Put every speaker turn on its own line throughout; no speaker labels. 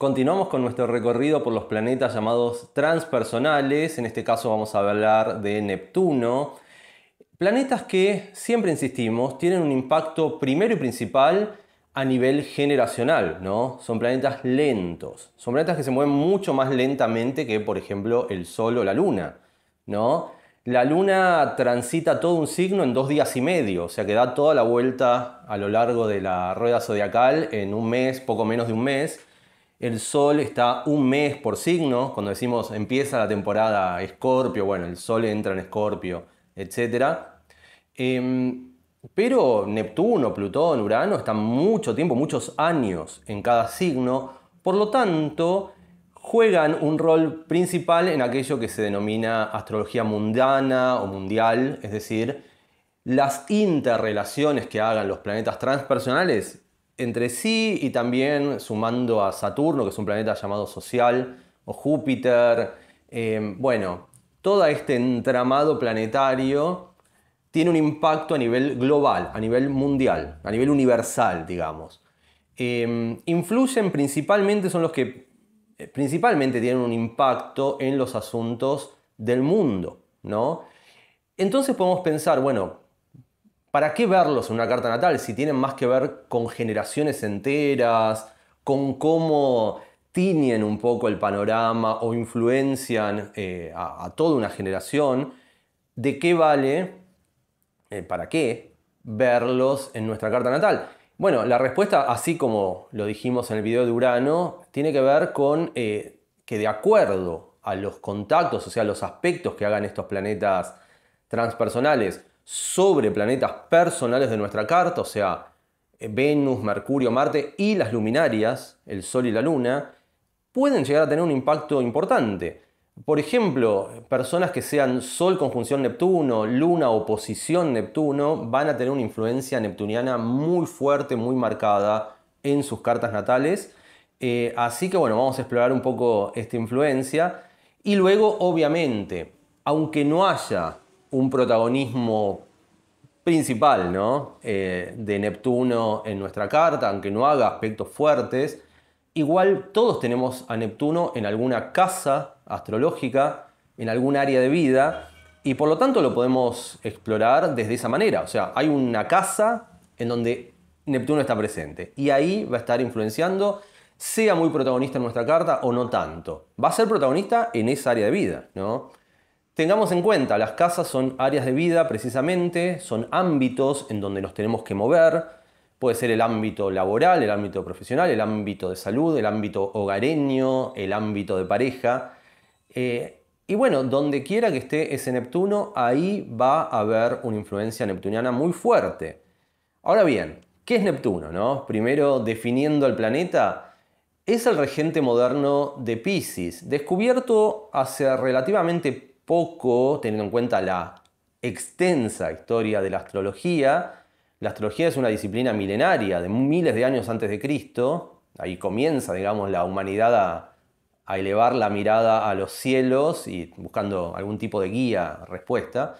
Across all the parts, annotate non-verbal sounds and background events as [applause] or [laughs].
Continuamos con nuestro recorrido por los planetas llamados transpersonales, en este caso vamos a hablar de Neptuno, planetas que, siempre insistimos, tienen un impacto primero y principal a nivel generacional, ¿no? Son planetas lentos, son planetas que se mueven mucho más lentamente que, por ejemplo, el Sol o la Luna, ¿no? La Luna transita todo un signo en dos días y medio, o sea que da toda la vuelta a lo largo de la rueda zodiacal en un mes, poco menos de un mes, el Sol está un mes por signo, cuando decimos empieza la temporada Escorpio, bueno, el Sol entra en Escorpio, etc. Em, pero Neptuno, Plutón, Urano están mucho tiempo, muchos años en cada signo, por lo tanto, juegan un rol principal en aquello que se denomina astrología mundana o mundial, es decir, las interrelaciones que hagan los planetas transpersonales entre sí y también sumando a Saturno, que es un planeta llamado social, o Júpiter. Eh, bueno, todo este entramado planetario tiene un impacto a nivel global, a nivel mundial, a nivel universal, digamos. Eh, influyen principalmente, son los que eh, principalmente tienen un impacto en los asuntos del mundo, ¿no? Entonces podemos pensar, bueno, ¿Para qué verlos en una carta natal si tienen más que ver con generaciones enteras, con cómo tiñen un poco el panorama o influencian eh, a, toda una generación? ¿De qué vale, eh, para qué, verlos en nuestra carta natal? Bueno, la respuesta, así como lo dijimos en el video de Urano, tiene que ver con eh, que de acuerdo a los contactos, o sea, los aspectos que hagan estos planetas transpersonales sobre planetas personales de nuestra carta, o sea, Venus, Mercurio, Marte y las luminarias, el Sol y la Luna, pueden llegar a tener un impacto importante. Por ejemplo, personas que sean Sol conjunción Neptuno, Luna oposición Neptuno, van a tener una influencia neptuniana muy fuerte, muy marcada en sus cartas natales. Eh, así que bueno, vamos a explorar un poco esta influencia. Y luego, obviamente, aunque no haya un protagonismo principal ¿no? Eh, de Neptuno en nuestra carta, aunque no haga aspectos fuertes. Igual todos tenemos a Neptuno en alguna casa astrológica, en algún área de vida, y por lo tanto lo podemos explorar desde esa manera. O sea, hay una casa en donde Neptuno está presente y ahí va a estar influenciando, sea muy protagonista en nuestra carta o no tanto. Va a ser protagonista en esa área de vida, ¿no? Tengamos en cuenta, las casas son áreas de vida precisamente, son ámbitos en donde nos tenemos que mover. Puede ser el ámbito laboral, el ámbito profesional, el ámbito de salud, el ámbito hogareño, el ámbito de pareja. Eh, y bueno, donde quiera que esté ese Neptuno, ahí va a haber una influencia neptuniana muy fuerte. Ahora bien, ¿qué es Neptuno? Primero, definiendo al planeta, es el regente moderno de Pisces, descubierto hace relativamente poco poco, teniendo en cuenta la extensa historia de la astrología. La astrología es una disciplina milenaria, de miles de años antes de Cristo. Ahí comienza, digamos, la humanidad a, elevar la mirada a los cielos y buscando algún tipo de guía, respuesta.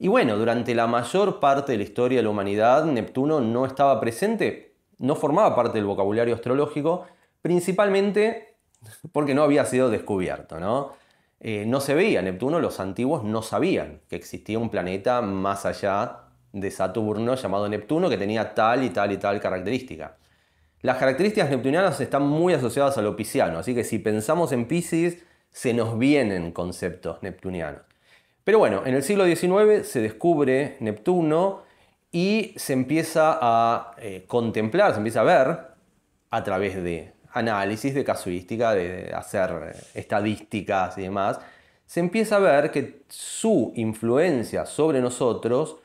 Y bueno, durante la mayor parte de la historia de la humanidad, Neptuno no estaba presente, no formaba parte del vocabulario astrológico, principalmente porque no había sido descubierto, ¿no? Eh, no se veía Neptuno, los antiguos no sabían que existía un planeta más allá de Saturno llamado Neptuno que tenía tal y tal y tal característica. Las características neptunianas están muy asociadas a lo pisciano, así que si pensamos en Pisces se nos vienen conceptos neptunianos. Pero bueno, en el siglo XIX se descubre Neptuno y se empieza a eh, contemplar, se empieza a ver a través de análisis de casuística, de hacer estadísticas y demás, se empieza a ver que su influencia sobre nosotros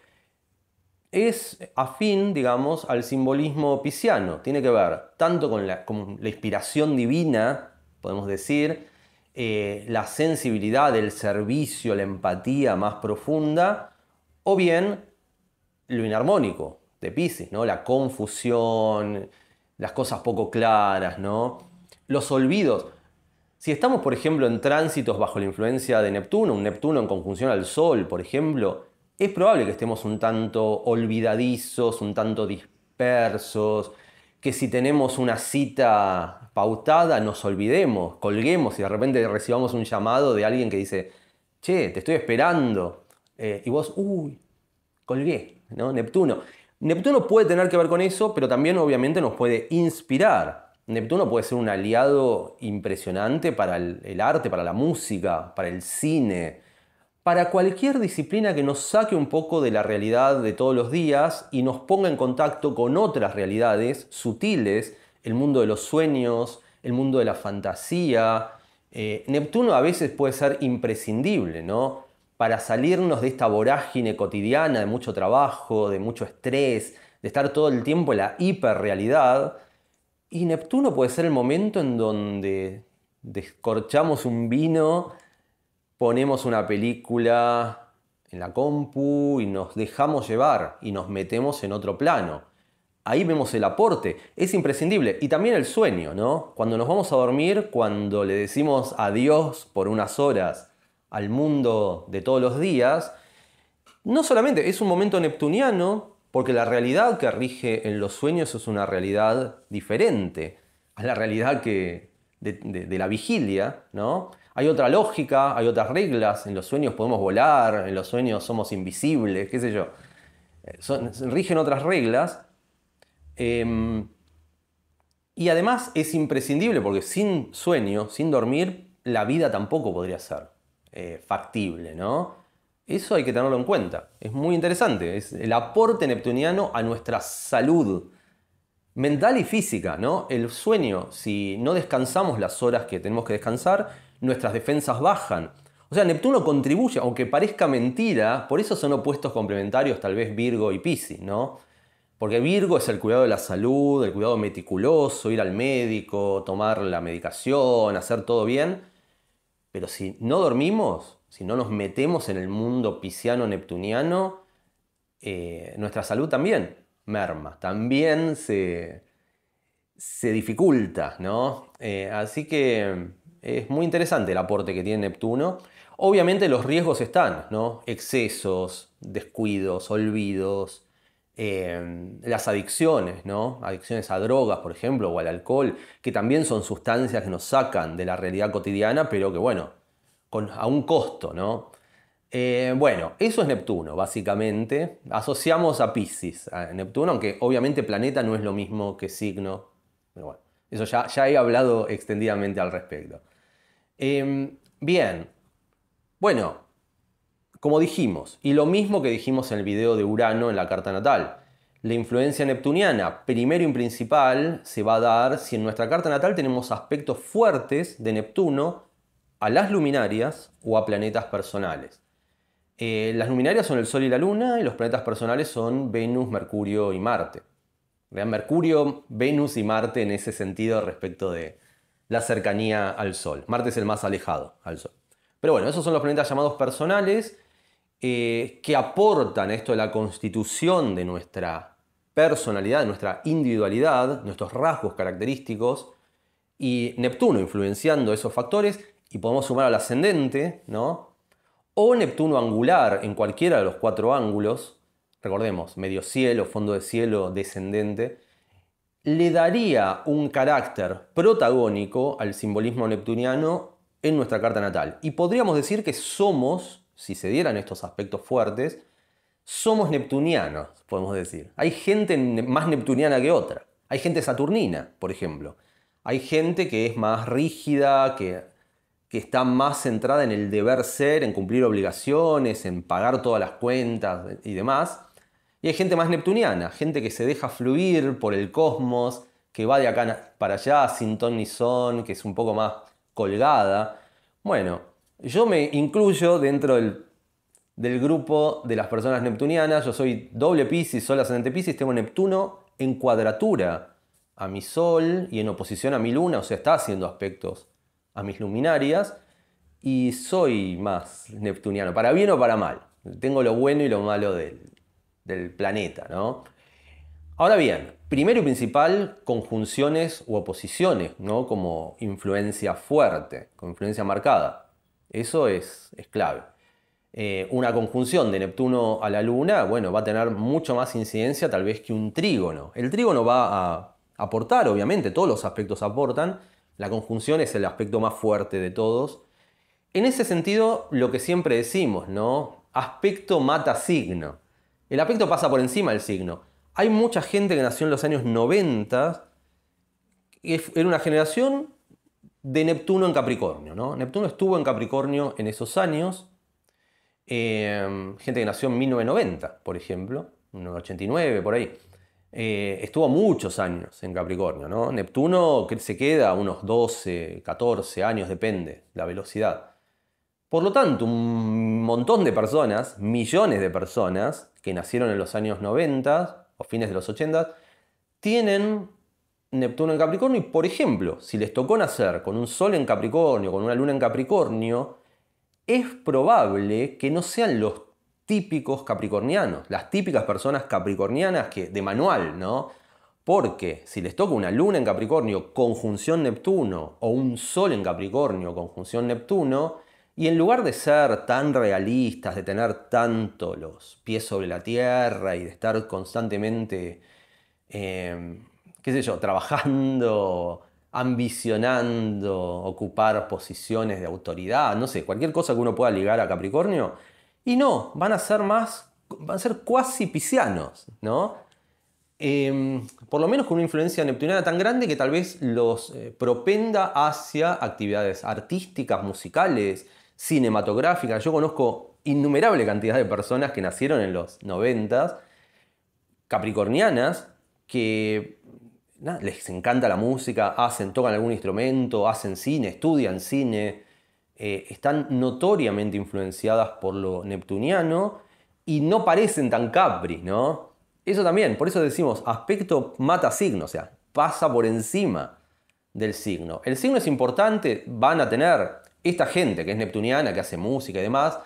es afín, digamos, al simbolismo pisciano. Tiene que ver tanto con la, inspiración divina, podemos decir, eh, la sensibilidad, el servicio, la empatía más profunda, o bien lo inarmónico de Pisces, ¿no? la confusión, las cosas poco claras, ¿no? Los olvidos. Si estamos, por ejemplo, en tránsitos bajo la influencia de Neptuno, un Neptuno en conjunción al Sol, por ejemplo, es probable que estemos un tanto olvidadizos, un tanto dispersos, que si tenemos una cita pautada nos olvidemos, colguemos y de repente recibamos un llamado de alguien que dice, che, te estoy esperando. Eh, y vos, uy, colgué, ¿no? Neptuno. Neptuno puede tener que ver con eso, pero también obviamente nos puede inspirar. Neptuno puede ser un aliado impresionante para el, arte, para la música, para el cine, para cualquier disciplina que nos saque un poco de la realidad de todos los días y nos ponga en contacto con otras realidades sutiles, el mundo de los sueños, el mundo de la fantasía. Eh, Neptuno a veces puede ser imprescindible, ¿no? para salirnos de esta vorágine cotidiana de mucho trabajo, de mucho estrés, de estar todo el tiempo en la hiperrealidad. Y Neptuno puede ser el momento en donde descorchamos un vino, ponemos una película en la compu y nos dejamos llevar y nos metemos en otro plano. Ahí vemos el aporte, es imprescindible. Y también el sueño, ¿no? Cuando nos vamos a dormir, cuando le decimos adiós por unas horas al mundo de todos los días, no solamente es un momento neptuniano, porque la realidad que rige en los sueños es una realidad diferente a la realidad de, la vigilia, ¿no? Hay otra lógica, hay otras reglas, en los sueños podemos volar, en los sueños somos invisibles, qué sé yo. Eh, rigen otras reglas. Em, y además es imprescindible, porque sin sueño, sin dormir, la vida tampoco podría ser. Eh, factible, ¿no? Eso hay que tenerlo en cuenta. Es muy interesante. Es el aporte neptuniano a nuestra salud mental y física, ¿no? El sueño, si no descansamos las horas que tenemos que descansar, nuestras defensas bajan. O sea, Neptuno contribuye, aunque parezca mentira, por eso son opuestos complementarios tal vez Virgo y Piscis, ¿no? Porque Virgo es el cuidado de la salud, el cuidado meticuloso, ir al médico, tomar la medicación, hacer todo bien. Pero si no dormimos, si no nos metemos en el mundo pisciano-neptuniano, eh, nuestra salud también merma, también se, se dificulta, eh, así que eh, es muy interesante el aporte que tiene Neptuno. Obviamente los riesgos están, ¿no? Excesos, descuidos, olvidos, Em, las adicciones, ¿no? Adicciones a drogas, por ejemplo, o al alcohol, que también son sustancias que nos sacan de la realidad cotidiana, pero que, bueno, con, a un costo, ¿no? Eh, bueno, eso es Neptuno, básicamente. Asociamos a Pisces, a Neptuno, aunque obviamente planeta no es lo mismo que signo. Pero bueno, eso ya, ya he hablado extendidamente al respecto. Em, bien, bueno, como dijimos, y lo mismo que dijimos en el video de Urano en la carta natal, la influencia neptuniana, primero y principal, se va a dar si en nuestra carta natal tenemos aspectos fuertes de Neptuno a las luminarias o a planetas personales. Eh, las luminarias son el Sol y la Luna y los planetas personales son Venus, Mercurio y Marte. Vean, Mercurio, Venus y Marte en ese sentido respecto de la cercanía al Sol. Marte es el más alejado al Sol. Pero bueno, esos son los planetas llamados personales eh, que aportan esto a la constitución de nuestra personalidad, de nuestra individualidad, nuestros rasgos característicos, y Neptuno influenciando esos factores, y podemos sumar al ascendente, ¿no? O Neptuno angular en cualquiera de los cuatro ángulos, recordemos, medio cielo, fondo de cielo, descendente, le daría un carácter protagónico al simbolismo neptuniano en nuestra carta natal. Y podríamos decir que somos si se dieran estos aspectos fuertes, somos neptunianos, podemos decir. Hay gente más neptuniana que otra. Hay gente saturnina, por ejemplo. Hay gente que es más rígida, que, está más centrada en el deber ser, en cumplir obligaciones, en pagar todas las cuentas y demás. Y hay gente más neptuniana, gente que se deja fluir por el cosmos, que va de acá para allá sin ton ni son, que es un poco más colgada. Bueno, yo me incluyo dentro del, grupo de las personas neptunianas. Yo soy doble Piscis, sol ascendente Piscis, tengo Neptuno en cuadratura a mi sol y en oposición a mi luna, o sea, está haciendo aspectos a mis luminarias. Y soy más neptuniano, para bien o para mal. Tengo lo bueno y lo malo del, planeta, Ahora bien, primero y principal, conjunciones u oposiciones, ¿no? Como influencia fuerte, como influencia marcada. Eso es, es clave. Eh, una conjunción de Neptuno a la Luna, bueno, va a tener mucho más incidencia tal vez que un trígono. El trígono va a aportar, obviamente, todos los aspectos aportan. La conjunción es el aspecto más fuerte de todos. En ese sentido, lo que siempre decimos, ¿no? Aspecto mata signo. El aspecto pasa por encima del signo. Hay mucha gente que nació en los años 90, era una generación de Neptuno en Capricornio. ¿no? Neptuno estuvo en Capricornio en esos años. Eh, gente que nació en 1990, por ejemplo, 1989, por ahí. Eh, estuvo muchos años en Capricornio, ¿no? Neptuno se queda unos 12, 14 años, depende la velocidad. Por lo tanto, un montón de personas, millones de personas que nacieron en los años 90 o fines de los 80, tienen Neptuno en Capricornio y, por ejemplo, si les tocó nacer con un Sol en Capricornio, con una Luna en Capricornio, es probable que no sean los típicos capricornianos, las típicas personas capricornianas que de manual, ¿no? Porque si les toca una luna en Capricornio, conjunción Neptuno, o un sol en Capricornio, conjunción Neptuno, y en lugar de ser tan realistas, de tener tanto los pies sobre la tierra y de estar constantemente eh, qué sé yo, trabajando, ambicionando, ocupar posiciones de autoridad, no sé, cualquier cosa que uno pueda ligar a Capricornio. Y no, van a ser más, van a ser cuasi piscianos, ¿no? Em, por lo menos con una influencia neptuniana tan grande que tal vez los eh, propenda hacia actividades artísticas, musicales, cinematográficas. Yo conozco innumerable cantidad de personas que nacieron en los noventas capricornianas, que les encanta la música, hacen, tocan algún instrumento, hacen cine, estudian cine, eh, están notoriamente influenciadas por lo neptuniano y no parecen tan Capri, ¿no? Eso también, por eso decimos, aspecto mata signo, o sea, pasa por encima del signo. El signo es importante, van a tener esta gente que es neptuniana, que hace música y demás,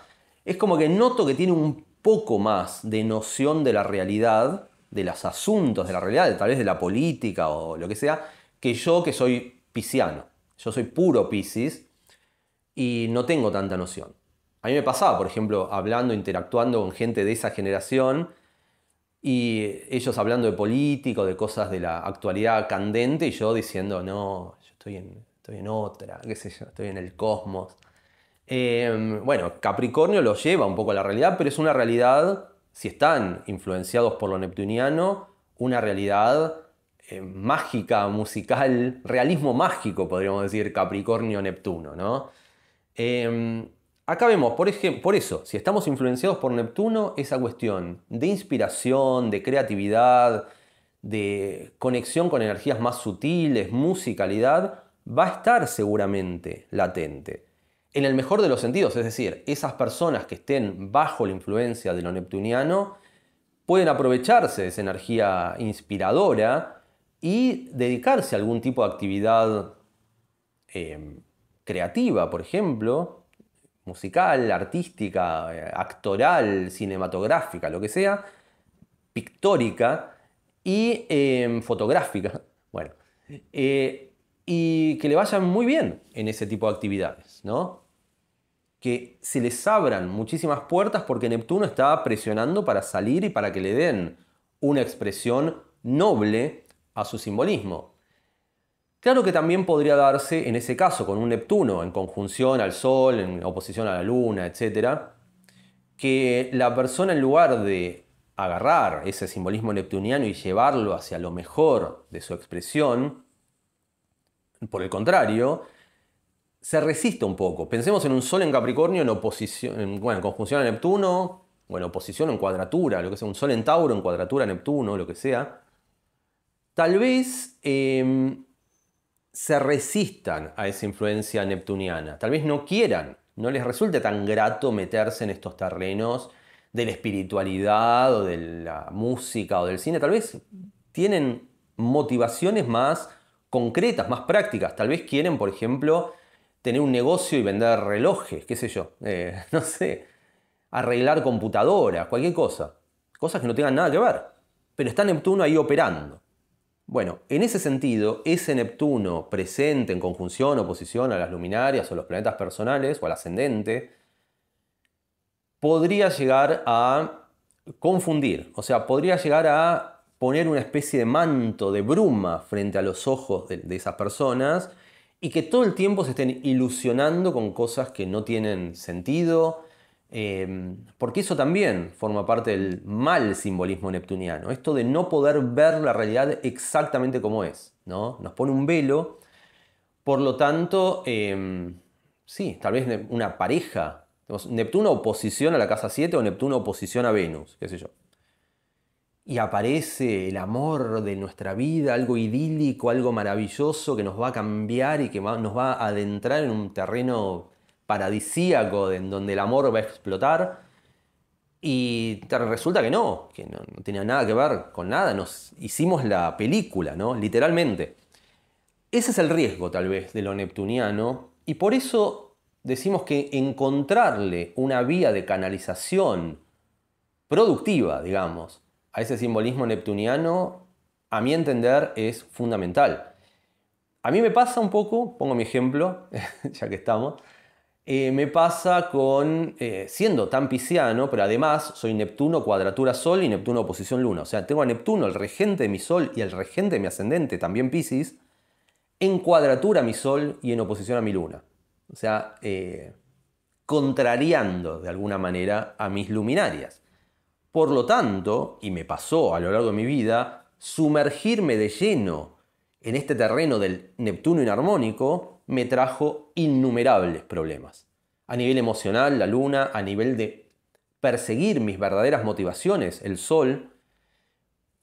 es como que noto que tiene un poco más de noción de la realidad de los asuntos, de la realidad, tal vez de la política o lo que sea, que yo que soy pisciano. Yo soy puro piscis y no tengo tanta noción. A mí me pasaba, por ejemplo, hablando, interactuando con gente de esa generación y ellos hablando de político, de cosas de la actualidad candente y yo diciendo, no, yo estoy en, estoy en otra, qué sé yo, estoy en el cosmos. Em, bueno, Capricornio lo lleva un poco a la realidad, pero es una realidad si están influenciados por lo neptuniano, una realidad eh, mágica, musical, realismo mágico, podríamos decir, Capricornio-Neptuno, ¿no? Em, acá vemos, por, ejemplo, por eso, si estamos influenciados por Neptuno, esa cuestión de inspiración, de creatividad, de conexión con energías más sutiles, musicalidad, va a estar seguramente latente en el mejor de los sentidos, es decir, esas personas que estén bajo la influencia de lo neptuniano pueden aprovecharse de esa energía inspiradora y dedicarse a algún tipo de actividad eh, creativa, por ejemplo, musical, artística, eh, actoral, cinematográfica, lo que sea, pictórica y em, fotográfica. [laughs] Bueno, eh, y que le vayan muy bien en ese tipo de actividades, ¿no? que se les abran muchísimas puertas porque Neptuno está presionando para salir y para que le den una expresión noble a su simbolismo. Claro que también podría darse en ese caso con un Neptuno en conjunción al Sol, en oposición a la Luna, etc., que la persona en lugar de agarrar ese simbolismo neptuniano y llevarlo hacia lo mejor de su expresión, por el contrario, se resiste un poco. Pensemos en un Sol en Capricornio en oposición, bueno, en conjunción a Neptuno, ...bueno, en oposición o en cuadratura, lo que sea, un Sol en Tauro, en cuadratura a Neptuno, lo que sea. Tal vez em, se resistan a esa influencia neptuniana, tal vez no quieran, no les resulte tan grato meterse en estos terrenos de la espiritualidad o de la música o del cine, tal vez tienen motivaciones más concretas, más prácticas, tal vez quieren, por ejemplo, tener un negocio y vender relojes, qué sé yo, eh, [laughs] no sé, arreglar computadoras, cualquier cosa. Cosas que no tengan nada que ver. Pero está Neptuno ahí operando. Bueno, en ese sentido, ese Neptuno presente en conjunción, oposición a las luminarias o los planetas personales o al ascendente, podría llegar a confundir, o sea, podría llegar a poner una especie de manto de bruma frente a los ojos de esas personas y que todo el tiempo se estén ilusionando con cosas que no tienen sentido, eh, porque eso también forma parte del mal simbolismo neptuniano, esto de no poder ver la realidad exactamente como es, ¿no? Nos pone un velo, por lo tanto, em, sí, tal vez una pareja, Neptuno oposición a la casa 7 o Neptuno oposición a Venus, qué sé yo y aparece el amor de nuestra vida, algo idílico, algo maravilloso que nos va a cambiar y que nos va a adentrar en un terreno paradisíaco en donde el amor va a explotar. Y resulta que no, que no, tenía nada que ver con nada, nos hicimos la película, ¿no? Literalmente. Ese es el riesgo tal vez de lo neptuniano y por eso decimos que encontrarle una vía de canalización productiva, digamos, a ese simbolismo neptuniano, a mi entender, es fundamental. A mí me pasa un poco, pongo mi ejemplo, [laughs] ya que estamos, eh, me pasa con, eh, siendo tan pisciano, pero además soy Neptuno cuadratura Sol y Neptuno oposición Luna. O sea, tengo a Neptuno, el regente de mi Sol y el regente de mi ascendente, también Piscis, en cuadratura a mi Sol y en oposición a mi Luna. O sea, eh, contrariando de alguna manera a mis luminarias. Por lo tanto, y me pasó a lo largo de mi vida, sumergirme de lleno en este terreno del Neptuno inarmónico me trajo innumerables problemas. A nivel emocional, la luna, a nivel de perseguir mis verdaderas motivaciones, el sol,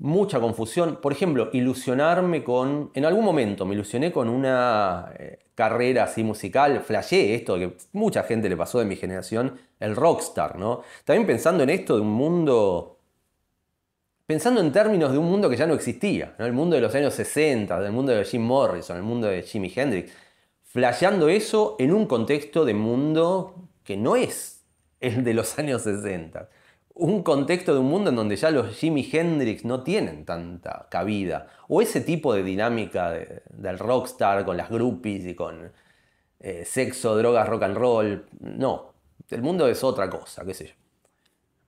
mucha confusión. Por ejemplo, ilusionarme con. En algún momento me ilusioné con una eh, carrera así musical. Flashé esto, que mucha gente le pasó de mi generación, el rockstar, ¿no? También pensando en esto de un mundo. Pensando en términos de un mundo que ya no existía, ¿no? el mundo de los años 60, el mundo de Jim Morrison, el mundo de Jimi Hendrix, flasheando eso en un contexto de mundo que no es el de los [laughs] años 60 un contexto de un mundo en donde ya los Jimi Hendrix no tienen tanta cabida. O ese tipo de dinámica del rockstar con las groupies y con eh, sexo, drogas, rock and roll. No, el mundo es otra cosa, qué sé yo.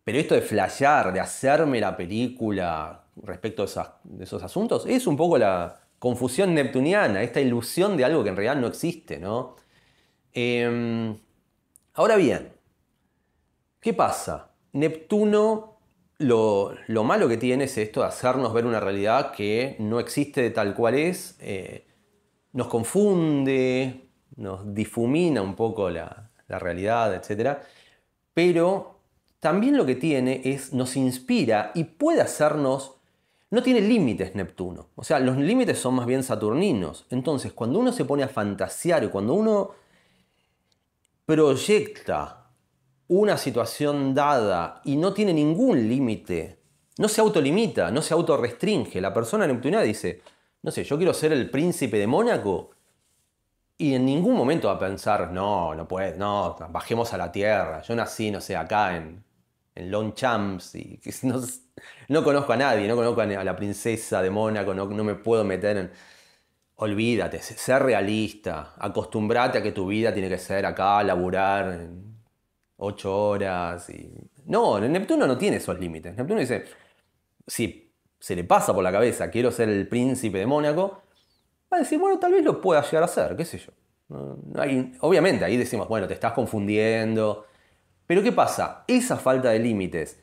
Pero esto de flashear, de hacerme la película respecto a de esos asuntos, es un poco la confusión neptuniana, esta ilusión de algo que en realidad no existe, ¿no? Em, ahora bien, ¿qué pasa? Neptuno lo, malo que tiene es esto de hacernos ver una realidad que no existe tal cual es, eh, nos confunde, nos difumina un poco la, realidad, etc. Pero también lo que tiene es, nos inspira y puede hacernos no tiene límites Neptuno. O sea, los límites son más bien saturninos. Entonces, cuando uno se pone a fantasear, cuando uno proyecta una situación dada y no tiene ningún límite, no se autolimita, no se autorrestringe. La persona neptuniana dice, no sé, yo quiero ser el príncipe de Mónaco y en ningún momento va a pensar, no, no puedes no, bajemos a la tierra. Yo nací, no sé, acá en, en Longchamps y [laughs] no, no, conozco a nadie, no conozco a la princesa de Mónaco, no, no me puedo meter en... Olvídate, sé realista, acostúmbrate a que tu vida tiene que ser acá, laburar, en Ocho horas. Y... No, Neptuno no tiene esos límites. Neptuno dice, si se le pasa por la cabeza, quiero ser el príncipe de Mónaco, va a decir, bueno, tal vez lo pueda llegar a ser, qué sé yo. obviamente, ahí decimos, bueno, te estás confundiendo. Pero ¿qué pasa? Esa falta de límites,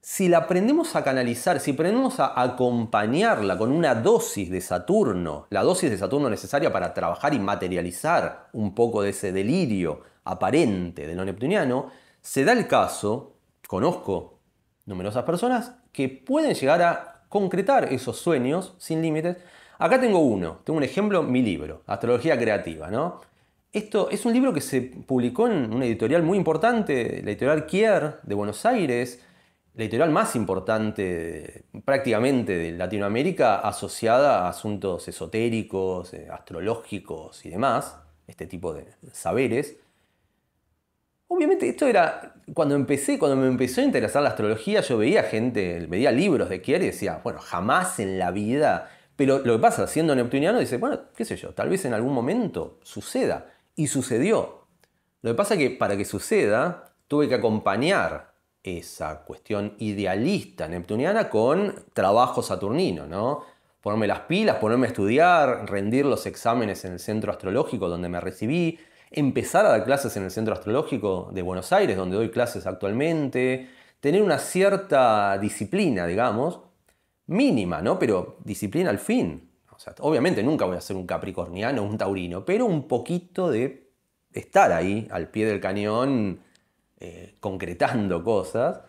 si la aprendemos a canalizar, si aprendemos a acompañarla con una dosis de Saturno, la dosis de Saturno necesaria para trabajar y materializar un poco de ese delirio, aparente del no neptuniano, se da el caso, conozco numerosas personas que pueden llegar a concretar esos sueños sin límites. Acá tengo uno, tengo un ejemplo, mi libro, Astrología Creativa, ¿no? Esto es un libro que se publicó en una editorial muy importante, la editorial Kier de Buenos Aires, la editorial más importante prácticamente de Latinoamérica asociada a asuntos esotéricos, eh, astrológicos y demás, este tipo de saberes. Obviamente esto era, cuando empecé, cuando me empezó a interesar la astrología, yo veía gente, veía libros de Kier y decía, bueno, jamás en la vida, pero lo que pasa, siendo neptuniano, dice, bueno, qué sé yo, tal vez en algún momento suceda. Y sucedió. Lo que pasa es que para que suceda, tuve que acompañar esa cuestión idealista neptuniana con trabajo saturnino, ¿no? Ponerme las pilas, ponerme a estudiar, rendir los exámenes en el centro astrológico donde me recibí, empezar a dar clases en el Centro Astrológico de Buenos Aires, donde doy clases actualmente, tener una cierta disciplina, digamos, mínima, ¿no? Pero disciplina al fin. obviamente nunca voy a ser un capricorniano o un taurino, pero un poquito de estar ahí al pie del cañón, eh, concretando cosas.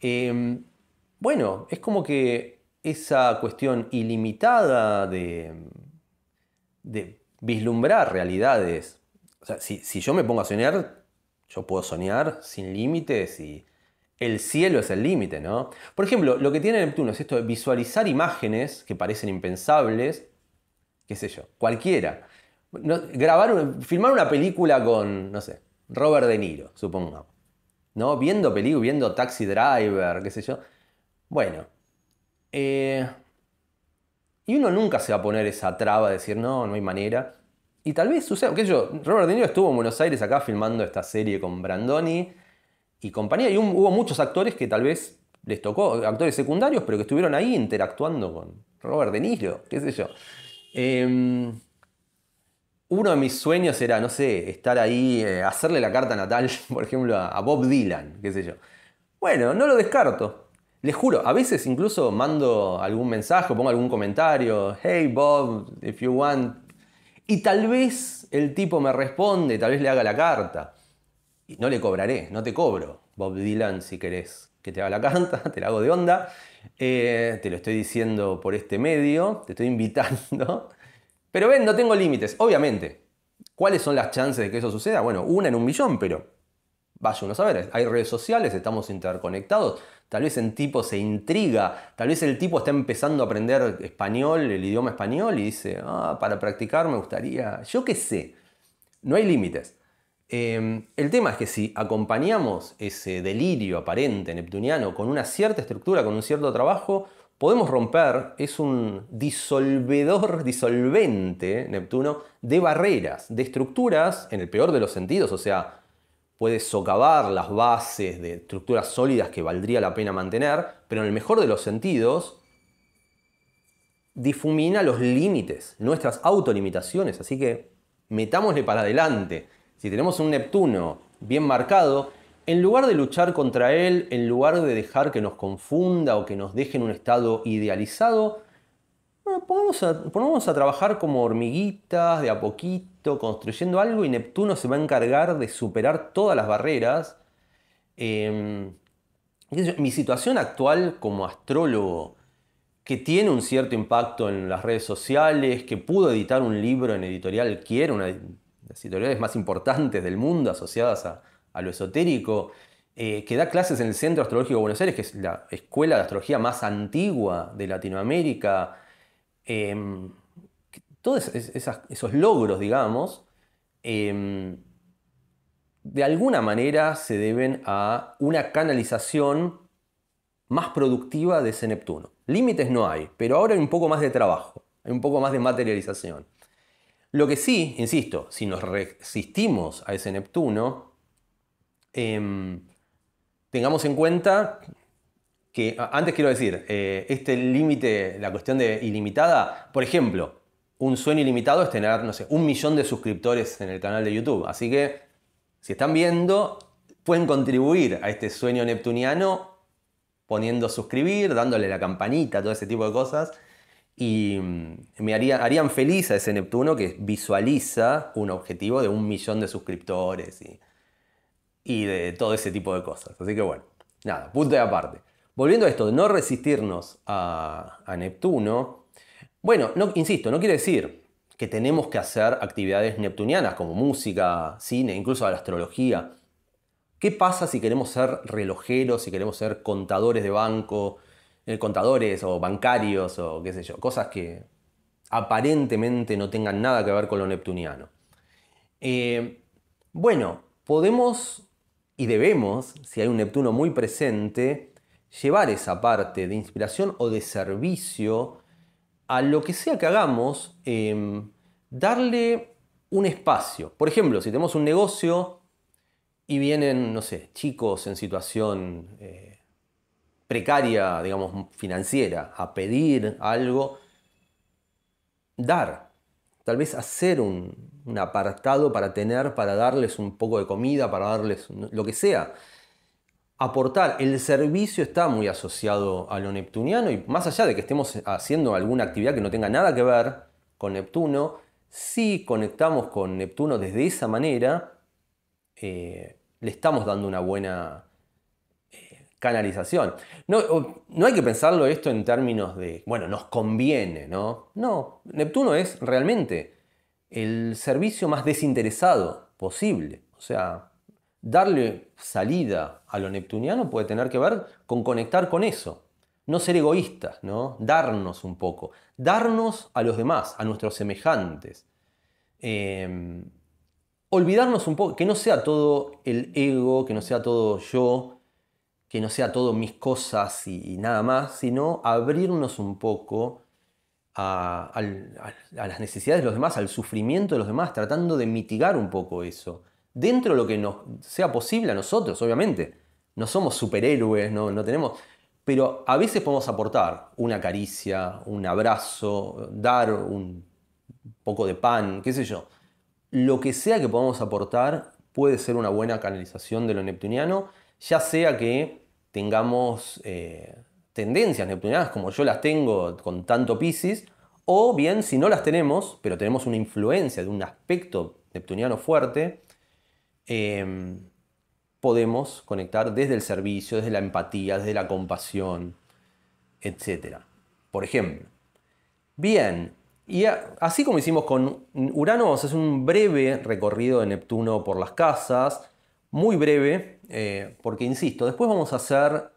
Em, bueno, es como que esa cuestión ilimitada de vislumbrar realidades o sea, si, yo me pongo a soñar, yo puedo soñar sin límites y el cielo es el límite, ¿no? Por ejemplo, lo que tiene Neptuno es esto visualizar imágenes que parecen impensables, qué sé yo, cualquiera. grabar, filmar una película con, no sé, Robert De Niro, supongo. ¿No? Viendo películas, viendo Taxi Driver, qué sé yo. Bueno. Eh, y uno nunca se va a poner esa traba de decir, no, no hay manera. Y tal vez suceda, qué sé yo, Robert De Niro estuvo en Buenos Aires acá filmando esta serie con Brandoni y compañía, y hubo muchos actores que tal vez les tocó, actores secundarios, pero que estuvieron ahí interactuando con Robert De Niro, qué sé yo. Em, uno de mis sueños era, no sé, estar ahí, eh, hacerle la carta natal, [laughs] por ejemplo, a, a Bob Dylan, qué sé yo. Bueno, no lo descarto, les juro, a veces incluso mando algún mensaje, pongo algún comentario. Hey Bob, if you want, y tal vez el tipo me responde, tal vez le haga la carta. Y no le cobraré, no te cobro, Bob Dylan, si querés que te haga la [laughs] carta, te la hago de onda. Eh, te lo estoy diciendo por este medio, te estoy invitando. [laughs] Pero ven, no tengo límites, obviamente. ¿Cuáles son las chances de que eso suceda? Bueno, una en un millón, pero vaya uno a saber. Hay redes sociales, estamos interconectados. Tal vez el tipo se intriga, tal vez el tipo está empezando a aprender español, el idioma español, y dice, ah, para practicar me gustaría, yo qué sé, no hay límites. Em, el tema es que si acompañamos ese delirio aparente neptuniano con una cierta estructura, con un cierto trabajo, podemos romper, es un disolvedor, disolvente, Neptuno, de barreras, de estructuras, en el peor de los sentidos, o sea, puede socavar las bases de estructuras sólidas que valdría la pena mantener, pero en el mejor de los sentidos difumina los límites, nuestras autolimitaciones, así que metámosle para adelante. Si tenemos un Neptuno bien marcado, en lugar de luchar contra él, en lugar de dejar que nos confunda o que nos deje en un estado idealizado, vamos eh, pongamos a, trabajar como hormiguitas, de a poquito, construyendo algo y Neptuno se va a encargar de superar todas las barreras. Em, mi situación actual como astrólogo, que tiene un cierto impacto en las redes sociales, que pudo editar un libro en editorial Quiero, una de las editoriales más importantes del mundo asociadas a, lo esotérico, eh, que da clases en el Centro Astrológico de Buenos Aires, que es la escuela de astrología más antigua de Latinoamérica, Em, todos esos, logros, digamos, em, de alguna manera se deben a una canalización más productiva de ese Neptuno. Límites no hay, pero ahora hay un poco más de trabajo, hay un poco más de materialización. Lo que sí, insisto, si nos resistimos a ese Neptuno, em, tengamos en cuenta que antes quiero decir, eh, este límite, la cuestión de ilimitada, por ejemplo, un sueño ilimitado es tener, no sé, un millón de suscriptores en el canal de YouTube. Así que, si están viendo, pueden contribuir a este sueño neptuniano poniendo suscribir, dándole la campanita, todo ese tipo de cosas. Y mm, me haría, harían feliz a ese Neptuno que visualiza un objetivo de un millón de suscriptores y, y de todo ese tipo de cosas. Así que bueno, nada, punto de aparte. Volviendo a esto de no resistirnos a, Neptuno, bueno, no, insisto, no quiere decir que tenemos que hacer actividades neptunianas como música, cine, incluso la astrología. ¿Qué pasa si queremos ser relojeros, si queremos ser contadores de banco, eh, contadores o bancarios o qué sé yo? Cosas que aparentemente no tengan nada que ver con lo neptuniano. Eh, bueno, podemos y debemos, si hay un Neptuno muy presente, llevar esa parte de inspiración o de servicio a lo que sea que hagamos, em, darle un espacio. Por ejemplo, si tenemos un negocio y vienen, no sé, chicos en situación eh, precaria, digamos, financiera, a pedir algo, dar, tal vez hacer un apartado para tener, para darles un poco de comida, para darles lo que sea aportar. El servicio está muy asociado a lo neptuniano y más allá de que estemos haciendo alguna actividad que no tenga nada que ver con Neptuno, si conectamos con Neptuno desde esa manera, eh, le estamos dando una buena eh, canalización. No, no hay que pensarlo esto en términos de, bueno, nos conviene, ¿no? No, Neptuno es realmente el servicio más desinteresado posible. O sea, darle salida a lo neptuniano puede tener que ver con conectar con eso. No ser egoístas, ¿no? Darnos un poco. Darnos a los demás, a nuestros semejantes. Em, olvidarnos un poco, que no sea todo el ego, que no sea todo yo, que no sea todo mis cosas y, nada más, sino abrirnos un poco a las necesidades de los demás, al sufrimiento de los demás, tratando de mitigar un poco eso dentro de lo que nos sea posible a nosotros, obviamente. No somos superhéroes, no, tenemos... Pero a veces podemos aportar una caricia, un abrazo, dar un poco de pan, qué sé yo. Lo que sea que podamos aportar puede ser una buena canalización de lo neptuniano, ya sea que tengamos eh, tendencias neptunianas como yo las tengo con tanto Pisces, o bien si no las tenemos, pero tenemos una influencia de un aspecto neptuniano fuerte, Em, podemos conectar desde el servicio, desde la empatía, desde la compasión, etc. Por ejemplo. Bien, y así como hicimos con Urano, vamos a hacer un breve recorrido de Neptuno por las casas, muy breve, eh, porque insisto, después vamos a hacer,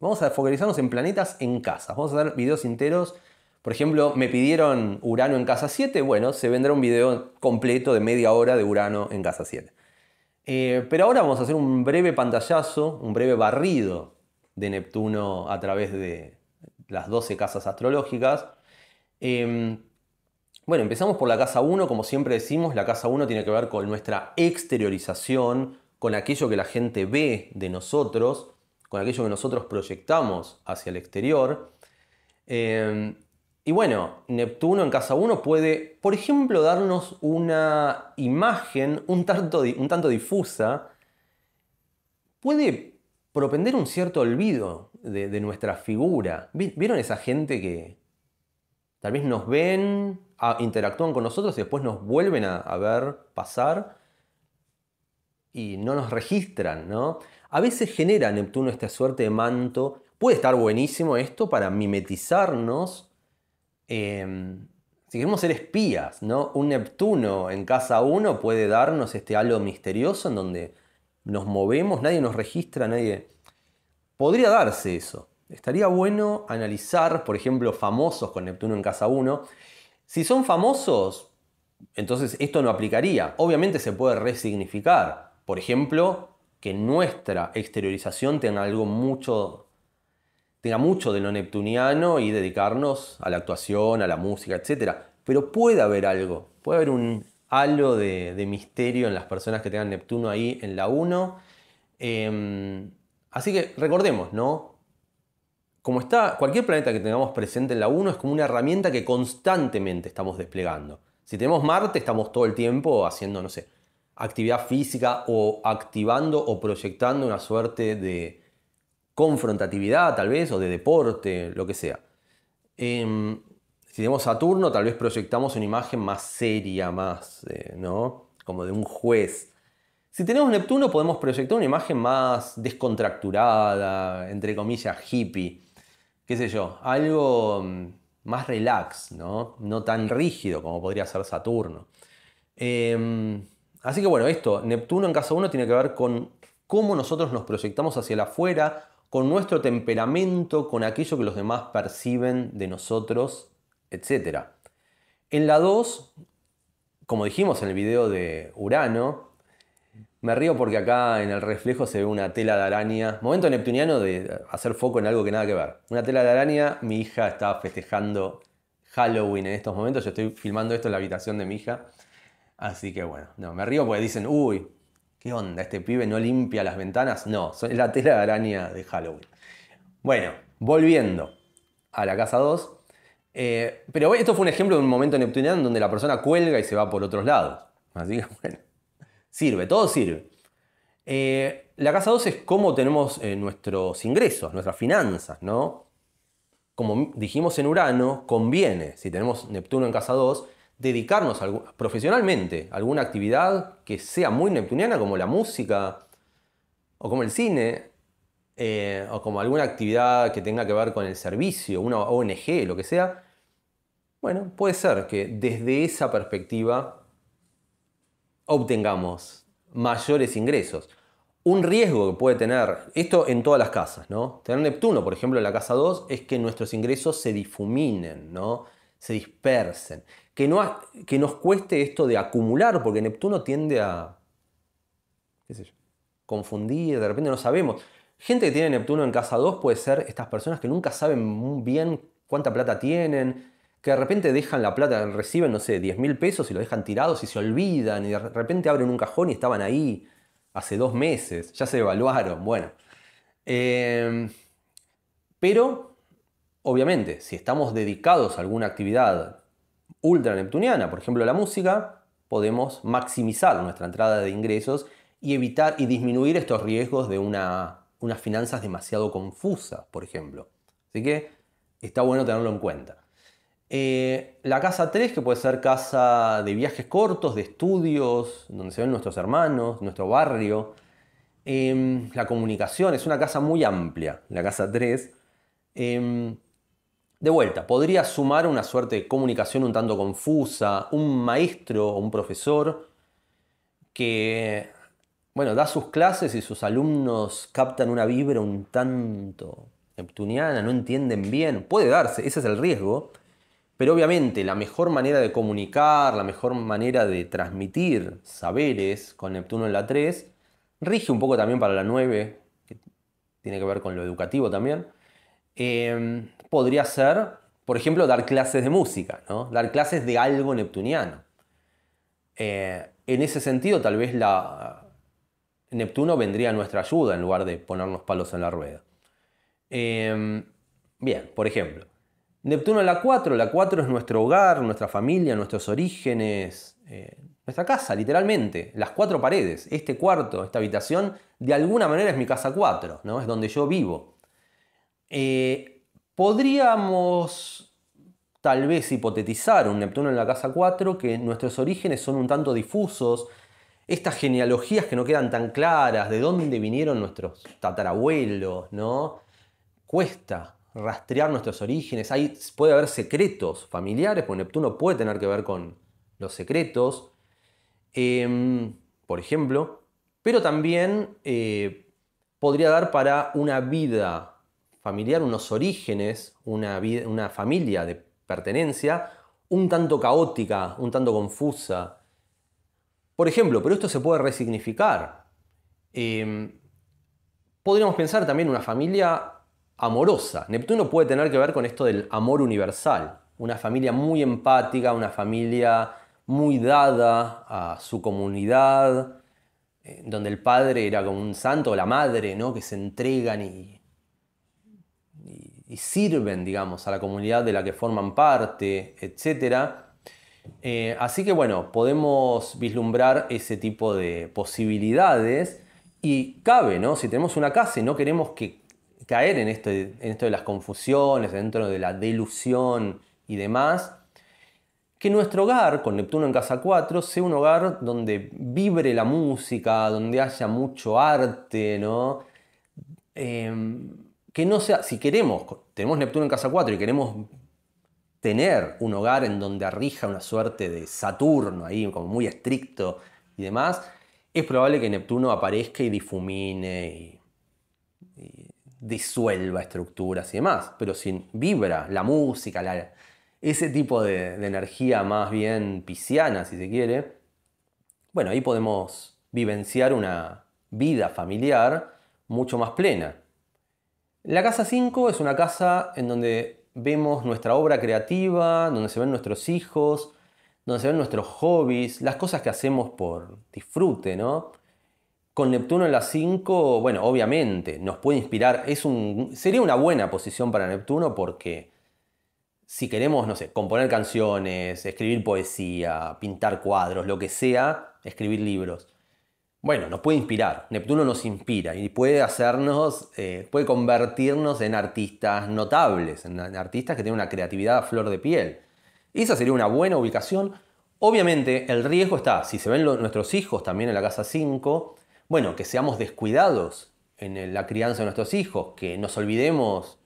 vamos a focalizarnos en planetas en casas, vamos a hacer videos enteros. Por ejemplo, me pidieron Urano en casa 7, bueno, se vendrá un video completo de media hora de Urano en casa 7. Eh, pero ahora vamos a hacer un breve pantallazo, un breve barrido de Neptuno a través de las 12 casas astrológicas. Em, bueno, empezamos por la casa 1, como siempre decimos, la casa 1 tiene que ver con nuestra exteriorización, con aquello que la gente ve de nosotros, con aquello que nosotros proyectamos hacia el exterior. Em, y bueno, Neptuno en casa 1 puede, por ejemplo, darnos una imagen un tanto, un tanto difusa, puede propender un cierto olvido de, nuestra figura. ¿Vieron esa gente que tal vez nos ven, interactúan con nosotros y después nos vuelven a, a ver pasar y no nos registran, ¿no? A veces genera Neptuno esta suerte de manto. Puede estar buenísimo esto para mimetizarnos Em, si queremos ser espías, ¿no? Un Neptuno en casa 1 puede darnos este halo misterioso en donde nos movemos, nadie nos registra, nadie... Podría darse eso. Estaría bueno analizar, por ejemplo, famosos con Neptuno en casa 1. Si son famosos, entonces esto no aplicaría. Obviamente se puede resignificar. Por ejemplo, que nuestra exteriorización tenga algo mucho tenga mucho de lo neptuniano y dedicarnos a la actuación, a la música, etc. Pero puede haber algo, puede haber un halo de, misterio en las personas que tengan Neptuno ahí en la 1. Em, así que recordemos, ¿no? Como está, cualquier planeta que tengamos presente en la 1 es como una herramienta que constantemente estamos desplegando. Si tenemos Marte, estamos todo el tiempo haciendo, no sé, actividad física o activando o proyectando una suerte de, confrontatividad tal vez, o de deporte, lo que sea. Em, si tenemos Saturno, tal vez proyectamos una imagen más seria, más, eh, ¿no? Como de un juez. Si tenemos Neptuno, podemos proyectar una imagen más descontracturada, entre comillas, hippie, qué sé yo, algo mm, más relax, ¿no? No tan rígido como podría ser Saturno. Em, así que bueno, esto, Neptuno en casa 1 tiene que ver con cómo nosotros nos proyectamos hacia afuera con nuestro temperamento, con aquello que los demás perciben de nosotros, etc. En la 2, como dijimos en el video de Urano, me río porque acá en el reflejo se ve una tela de araña. Momento neptuniano de hacer foco en algo que nada que ver. Una tela de araña, mi hija está festejando Halloween en estos momentos. Yo estoy filmando esto en la habitación de mi hija. Así que bueno, no, me río porque dicen, uy, ¿Qué onda? ¿Este pibe no limpia las ventanas? No, es la tela de araña de Halloween. Bueno, volviendo a la casa 2. Eh, pero esto fue un ejemplo de un momento neptuniano donde la persona cuelga y se va por otros lados. Así que [laughs] bueno, sirve, todo sirve. Eh, la casa 2 es cómo tenemos eh, nuestros ingresos, nuestras finanzas, ¿no? Como dijimos en Urano, conviene, si tenemos Neptuno en casa 2, dedicarnos profesionalmente a alguna actividad que sea muy neptuniana, como la música, o como el cine, eh, o como alguna actividad que tenga que ver con el servicio, una ONG, lo que sea, bueno, puede ser que desde esa perspectiva obtengamos mayores ingresos. Un riesgo que puede tener, esto en todas las casas, ¿no? Tener Neptuno, por ejemplo, en la casa 2, es que nuestros ingresos se difuminen, ¿no? Se dispersen que, no, que nos cueste esto de acumular, porque Neptuno tiende a, confundir, de repente no sabemos. Gente que tiene Neptuno en casa 2 puede ser estas personas que nunca saben bien cuánta plata tienen, que de repente dejan la plata, reciben, no sé, 10 mil pesos y lo dejan tirados y se olvidan y de repente abren un cajón y estaban ahí hace dos meses, ya se evaluaron, bueno. Em, pero, obviamente, si estamos dedicados a alguna actividad ultra neptuniana, por ejemplo la música, podemos maximizar nuestra entrada de ingresos y evitar y disminuir estos riesgos de una, unas finanzas demasiado confusas, por ejemplo. Así que está bueno tenerlo en cuenta. Eh, la casa 3, que puede ser casa de viajes cortos, de estudios, donde se ven nuestros hermanos, nuestro barrio. Em, la comunicación, es una casa muy amplia, la casa 3. De vuelta, podría sumar una suerte de comunicación un tanto confusa, un maestro o un profesor que, bueno, da sus clases y sus alumnos captan una vibra un tanto neptuniana, no entienden bien. Puede darse, ese es el riesgo. Pero obviamente la mejor manera de comunicar, la mejor manera de transmitir saberes con Neptuno en la 3, rige un poco también para la 9, que tiene que ver con lo educativo también, Em, podría ser, por ejemplo, dar clases de música, dar clases de algo neptuniano. Eh, en ese sentido, tal vez la, Neptuno vendría a nuestra ayuda en lugar de ponernos palos en la rueda. Em, bien, por ejemplo, Neptuno en la 4, la 4 es nuestro hogar, nuestra familia, nuestros orígenes, eh, nuestra casa, literalmente, las cuatro paredes, este cuarto, esta habitación, de alguna manera es mi casa 4, ¿no? es donde yo vivo. Eh, podríamos tal vez hipotetizar un Neptuno en la casa 4 que nuestros orígenes son un tanto difusos, estas genealogías que no quedan tan claras, de dónde vinieron nuestros tatarabuelos, ¿no? Cuesta rastrear nuestros orígenes, Ahí puede haber secretos familiares, porque Neptuno puede tener que ver con los secretos, em, por ejemplo, pero también eh, podría dar para una vida familiar, unos orígenes, una, una familia de pertenencia un tanto caótica, un tanto confusa. Por ejemplo, pero esto se puede resignificar. Em, podríamos pensar también una familia amorosa. Neptuno puede tener que ver con esto del amor universal. Una familia muy empática, una familia muy dada a su comunidad, eh, donde el padre era como un santo, la madre, ¿no? que se entregan y, y sirven, digamos, a la comunidad de la que forman parte, etc. Eh, así que bueno, podemos vislumbrar ese tipo de posibilidades y cabe, ¿no? Si tenemos una casa y no queremos caer en esto, esto de las confusiones, dentro de la delusión y demás, que nuestro hogar, con Neptuno en casa 4, sea un hogar donde vibre la música, donde haya mucho arte, ¿no? Em, que no sea, si queremos tenemos Neptuno en casa 4 y queremos tener un hogar en donde arrija una suerte de Saturno ahí, como muy estricto y demás, es probable que Neptuno aparezca y difumine y, disuelva estructuras y demás. Pero si vibra la música, ese tipo de energía más bien pisciana, si se quiere, bueno, ahí podemos vivenciar una vida familiar mucho más plena. La casa 5 es una casa en donde vemos nuestra obra creativa, donde se ven nuestros hijos, donde se ven nuestros hobbies, las cosas que hacemos por disfrute, ¿no? Con Neptuno en la 5, bueno, obviamente nos puede inspirar, es un, sería una buena posición para Neptuno porque si queremos, no sé, componer canciones, escribir poesía, pintar cuadros, lo que sea, escribir libros. Bueno, nos puede inspirar, Neptuno nos inspira y puede hacernos, eh, puede convertirnos en artistas notables, en artistas que tienen una creatividad a flor de piel. esa sería una buena ubicación. Obviamente el riesgo está, si se ven nuestros hijos también en la casa 5, bueno, que seamos descuidados en la crianza de nuestros hijos, que nos olvidemos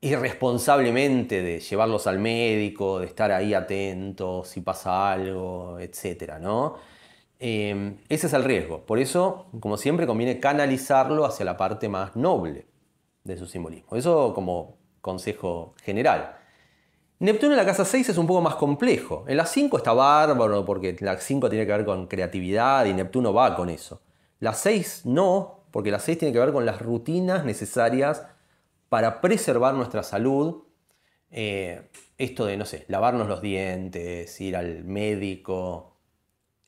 irresponsablemente de llevarlos al médico, de estar ahí atentos si pasa algo, etcétera, ¿no? Em, ese es el riesgo. Por eso, como siempre, conviene canalizarlo hacia la parte más noble de su simbolismo. Eso como consejo general. Neptuno en la casa 6 es un poco más complejo. En la 5 está bárbaro porque la 5 tiene que ver con creatividad y Neptuno va con eso. La 6 no, porque la 6 tiene que ver con las rutinas necesarias para preservar nuestra salud. Eh, esto de, no sé, lavarnos los dientes, ir al médico,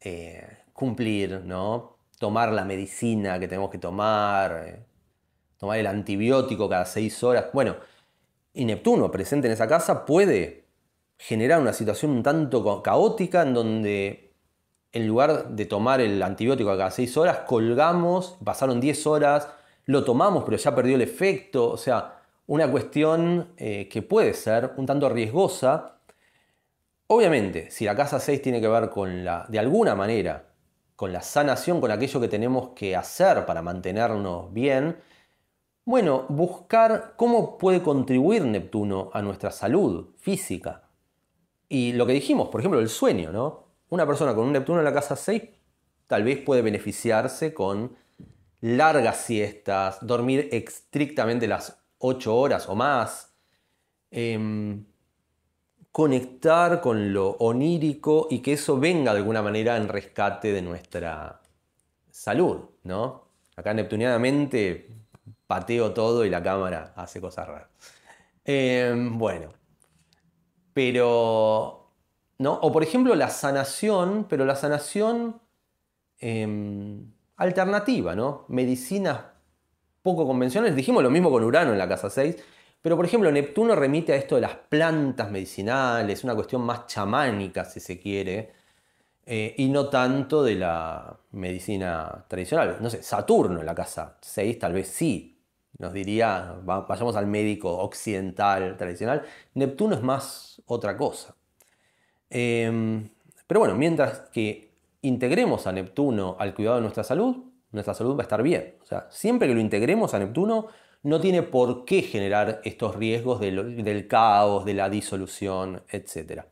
eh, cumplir, ¿no? Tomar la medicina que tenemos que tomar, eh, tomar el antibiótico cada seis horas. Bueno, y Neptuno presente en esa casa puede generar una situación un tanto caótica en donde en lugar de tomar el antibiótico cada seis horas, colgamos, pasaron 10 horas, lo tomamos pero ya perdió el efecto. O sea, una cuestión eh, que puede ser un tanto riesgosa. Obviamente, si la casa 6 tiene que ver con la, de alguna manera, con la sanación, con aquello que tenemos que hacer para mantenernos bien, bueno, buscar cómo puede contribuir Neptuno a nuestra salud física. Y lo que dijimos, por ejemplo, el sueño, ¿no? Una persona con un Neptuno en la casa 6 tal vez puede beneficiarse con largas siestas, dormir estrictamente las 8 horas o más, em, conectar con lo onírico y que eso venga de alguna manera en rescate de nuestra salud, ¿no? Acá neptunianamente pateo todo y la cámara hace cosas raras. Em, bueno, pero, ¿no? O por ejemplo la sanación, pero la sanación em, alternativa, ¿no? Medicinas poco convencionales. Dijimos lo mismo con Urano en la casa 6, pero por ejemplo, Neptuno remite a esto de las plantas medicinales, una cuestión más chamánica, si se quiere, eh, y no tanto de la medicina tradicional. No sé, Saturno en la casa 6 tal vez sí, nos diría, vayamos al médico occidental tradicional. Neptuno es más otra cosa. Em, pero bueno, mientras que integremos a Neptuno al cuidado de nuestra salud, nuestra salud va a estar bien. O sea, siempre que lo integremos a Neptuno, no tiene por qué generar estos riesgos del, caos, de la disolución, etc.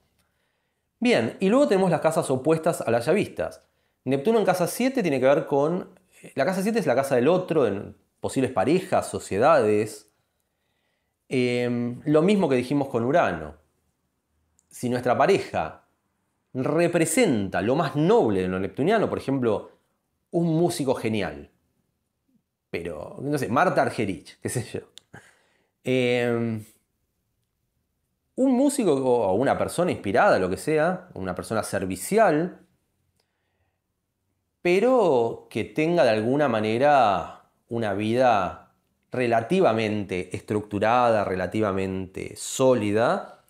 Bien, y luego tenemos las casas opuestas a las vistas. Neptuno en casa 7 tiene que ver con... Eh, la casa 7 es la casa del otro, en posibles parejas, sociedades. Em, lo mismo que dijimos con Urano. Si nuestra pareja representa lo más noble de lo neptuniano, por ejemplo, un músico genial, pero no sé, Marta Argerich, qué sé yo. Em, un músico o una persona inspirada, lo que sea, una persona servicial, pero que tenga de alguna manera una vida relativamente estructurada, relativamente sólida,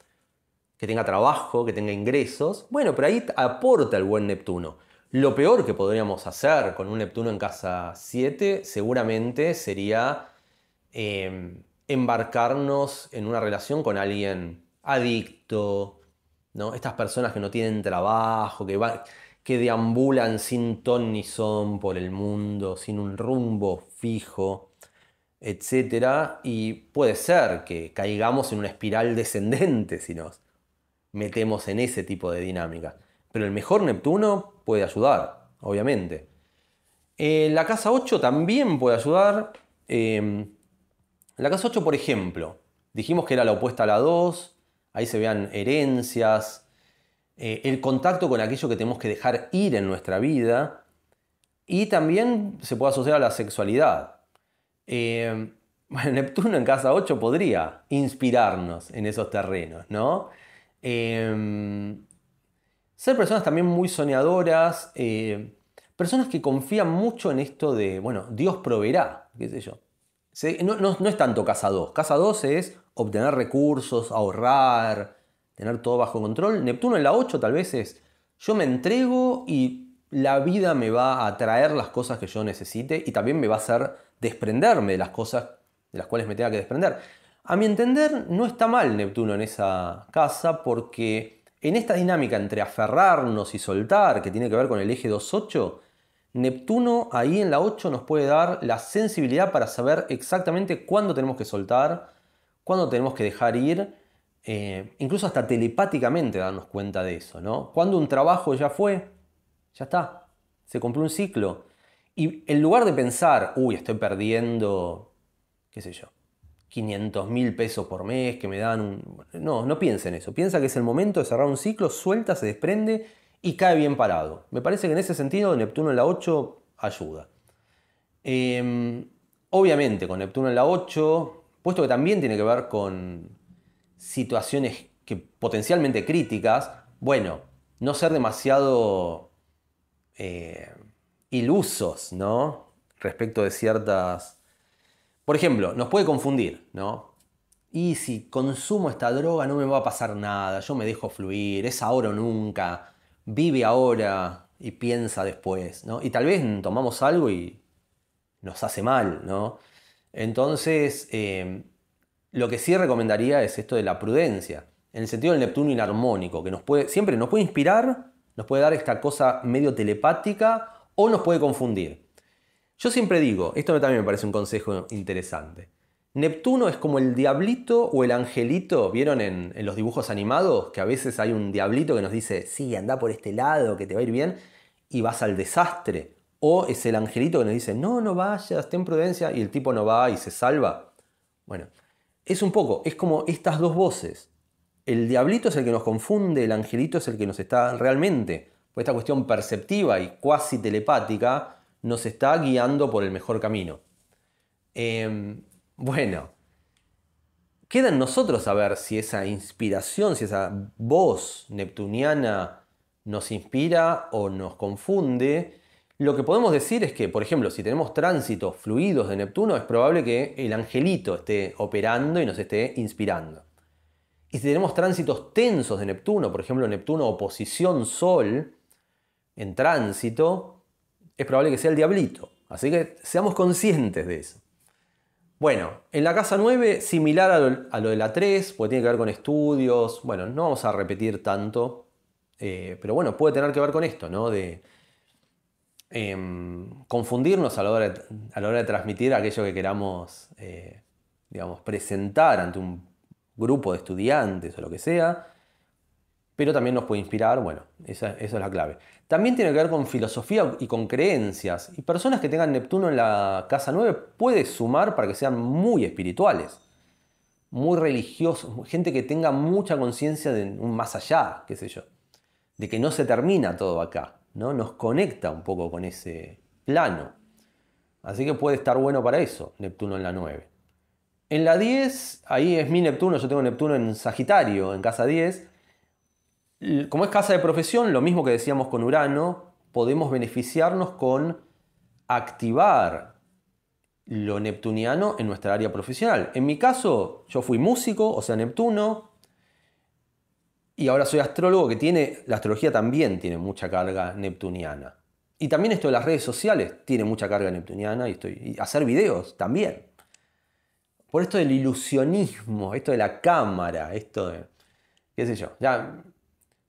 que tenga trabajo, que tenga ingresos. Bueno, pero ahí aporta el buen Neptuno. Lo peor que podríamos hacer con un Neptuno en casa 7 seguramente sería em, embarcarnos en una relación con alguien adicto, ¿no? estas personas que no tienen trabajo, que, que deambulan sin ton ni son por el mundo, sin un rumbo fijo, etc. Y puede ser que caigamos en una espiral descendente si nos metemos en ese tipo de dinámica. Pero el mejor Neptuno puede ayudar, obviamente. Eh, la casa 8 también puede ayudar. Em, la casa 8, por ejemplo, dijimos que era la opuesta a la 2, ahí se vean herencias, eh, el contacto con aquello que tenemos que dejar ir en nuestra vida y también se puede asociar a la sexualidad. Em, [laughs] bueno, Neptuno en casa 8 podría inspirarnos en esos terrenos, ¿no? Em, ser personas también muy soñadoras, eh, personas que confían mucho en esto de, bueno, Dios proveerá, qué sé yo. No, no es tanto casa 2. Casa 2 es obtener recursos, ahorrar, tener todo bajo control. Neptuno en la 8 tal vez es, yo me entrego y la vida me va a traer las cosas que yo necesite y también me va a hacer desprenderme de las cosas de las cuales me tenga que desprender. A mi entender, no está mal Neptuno en esa casa porque en esta dinámica entre aferrarnos y soltar, que tiene que ver con el eje 2.8, Neptuno ahí en la 8 nos puede dar la sensibilidad para saber exactamente cuándo tenemos que soltar, cuándo tenemos que dejar ir, eh, incluso hasta telepáticamente darnos cuenta de eso, ¿no? Cuando un trabajo ya fue, ya está, se cumplió un ciclo. Y en lugar de pensar, uy, estoy perdiendo, qué sé yo, 500 mil pesos por mes que me dan un... No, no piensa en eso. Piensa que es el momento de cerrar un ciclo, suelta, se desprende y cae bien parado. Me parece que en ese sentido Neptuno en la 8 ayuda. Em, obviamente con Neptuno en la 8, puesto que también tiene que ver con situaciones que potencialmente críticas, bueno, no ser demasiado eh, ilusos, ¿no? Respecto de ciertas por ejemplo, nos puede confundir, ¿no? Y si consumo esta droga no me va a pasar nada, yo me dejo fluir, es ahora o nunca, vive ahora y piensa después, ¿no? Y tal vez tomamos algo y nos hace mal, ¿no? Entonces, em, lo que sí recomendaría es esto de la prudencia, en el sentido del Neptuno inarmónico, que nos puede, siempre nos puede inspirar, nos puede dar esta cosa medio telepática o nos puede confundir. Yo siempre digo, esto también me parece un consejo interesante. Neptuno es como el diablito o el angelito, ¿vieron en, los dibujos animados? Que a veces hay un diablito que nos dice, sí, anda por este lado, que te va a ir bien, y vas al desastre. O es el angelito que nos dice, no, no vayas, ten prudencia, y el tipo no va y se salva. Bueno, es un poco, es como estas dos voces. El diablito es el que nos confunde, el angelito es el que nos está realmente, por esta cuestión perceptiva y cuasi telepática, nos está guiando por el mejor camino. Em, bueno, queda en nosotros saber si esa inspiración, si esa voz neptuniana nos inspira o nos confunde. Lo que podemos decir es que, por ejemplo, si tenemos tránsitos fluidos de Neptuno, es probable que el angelito esté operando y nos esté inspirando. Y si tenemos tránsitos tensos de Neptuno, por ejemplo, Neptuno oposición Sol en tránsito, es probable que sea el diablito. Así que seamos conscientes de eso. Bueno, en la casa 9, similar a lo, de la 3, porque tiene que ver con estudios. Bueno, no vamos a repetir tanto, eh, pero bueno, puede tener que ver con esto, ¿no? De em, confundirnos a la, hora de, transmitir aquello que queramos, eh, digamos, presentar ante un grupo de estudiantes o lo que sea pero también nos puede inspirar, bueno, esa, es la clave. También tiene que ver con filosofía y con creencias, y personas que tengan Neptuno en la casa 9 puede sumar para que sean muy espirituales, muy religiosos, gente que tenga mucha conciencia de un más allá, qué sé yo, de que no se termina todo acá, ¿no? Nos conecta un poco con ese plano. Así que puede estar bueno para eso, Neptuno en la 9. En la 10, ahí es mi Neptuno, yo tengo Neptuno en Sagitario, en casa 10, como es casa de profesión, lo mismo que decíamos con Urano, podemos beneficiarnos con activar lo neptuniano en nuestra área profesional. En mi caso, yo fui músico, o sea, Neptuno, y ahora soy astrólogo que tiene, la astrología también tiene mucha carga neptuniana. Y también esto de las redes sociales tiene mucha carga neptuniana y, estoy, hacer videos también. Por esto del ilusionismo, esto de la cámara, esto de, qué sé yo, ya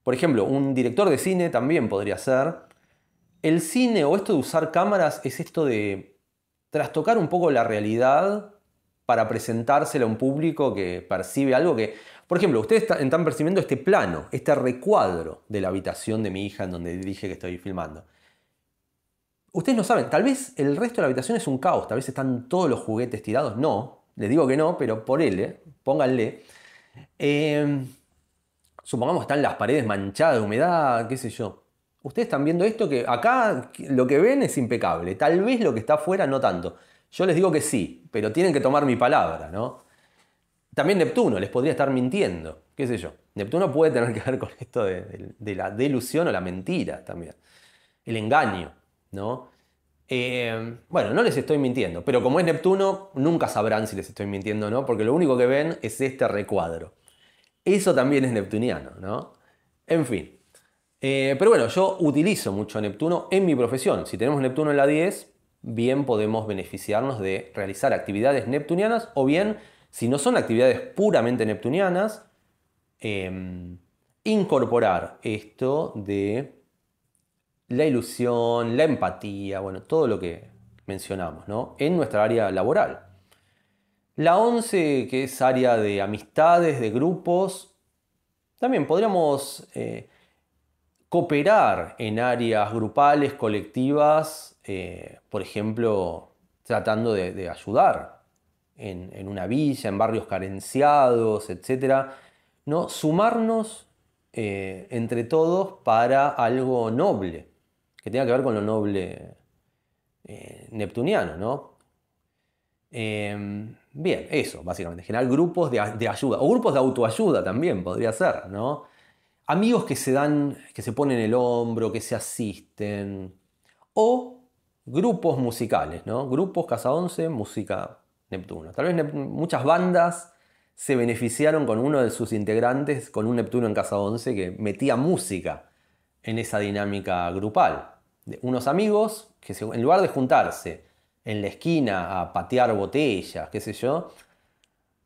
por ejemplo, un director de cine también podría ser. El cine o esto de usar cámaras es esto de trastocar un poco la realidad para presentársela a un público que percibe algo que, por ejemplo, ustedes están percibiendo este plano, este recuadro de la habitación de mi hija en donde dije que estoy filmando. Ustedes no saben, tal vez el resto de la habitación es un caos, tal vez están todos los juguetes tirados. No, les digo que no, pero por él, pónganle. Eh, supongamos están las paredes manchadas de humedad, qué sé yo. Ustedes están viendo esto que acá lo que ven es impecable, tal vez lo que está afuera no tanto. Yo les digo que sí, pero tienen que tomar mi palabra, ¿no? También Neptuno les podría estar mintiendo, qué sé yo. Neptuno puede tener que ver con esto de, la delusión o la mentira también, el engaño, ¿no? Eh, bueno, no les estoy mintiendo, pero como es Neptuno, nunca sabrán si les estoy mintiendo o no, porque lo único que ven es este recuadro. Eso también es neptuniano, ¿no? En fin. Eh, pero bueno, yo utilizo mucho a Neptuno en mi profesión. Si tenemos Neptuno en la 10, bien podemos beneficiarnos de realizar actividades neptunianas o bien, si no son actividades puramente neptunianas, em, incorporar esto de la ilusión, la empatía, bueno, todo lo que mencionamos, ¿no? En nuestra área laboral. La 11, que es área de amistades, de grupos. También podríamos eh, cooperar en áreas grupales, colectivas, eh, por ejemplo, tratando de, ayudar en, una villa, en barrios carenciados, etc. ¿no? Sumarnos eh, entre todos para algo noble, que tenga que ver con lo noble neptuniano. ¿no? Em, Bien, eso, básicamente. Generar grupos de, ayuda. O grupos de autoayuda también podría ser, ¿no? Amigos que se dan, que se ponen el hombro, que se asisten. O grupos musicales, ¿no? Grupos Casa 11, música Neptuno. Tal vez muchas bandas se beneficiaron con uno de sus integrantes, con un Neptuno en Casa 11 que metía música en esa dinámica grupal. De unos amigos que en lugar de juntarse en la esquina a patear botellas, qué sé yo,